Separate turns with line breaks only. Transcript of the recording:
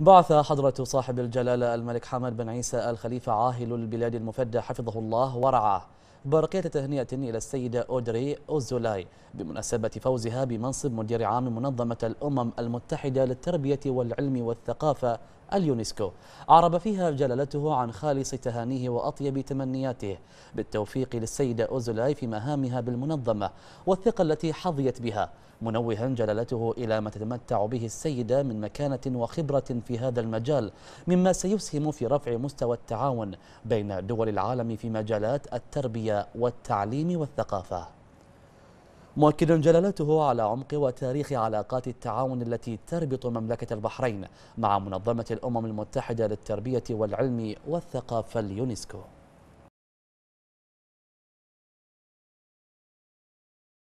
بعث
حضرة صاحب الجلالة الملك حمد بن عيسى الخليفة عاهل البلاد المفدى حفظه الله ورعاه برقية تهنئة إلى السيدة أودري أوزولاي بمناسبة فوزها بمنصب مدير عام منظمة الأمم المتحدة للتربية والعلم والثقافة اليونسكو أعرب فيها جلالته عن خالص تهانيه وأطيب تمنياته بالتوفيق للسيدة أوزولاي في مهامها بالمنظمة والثقة التي حظيت بها منوها جلالته إلى ما تتمتع به السيدة من مكانة وخبرة في هذا المجال مما سيسهم في رفع مستوى التعاون بين دول العالم في مجالات التربية والتعليم والثقافة مؤكد جلالته على عمق وتاريخ علاقات التعاون التي تربط مملكة البحرين مع منظمة الأمم المتحدة للتربية والعلم والثقافة اليونسكو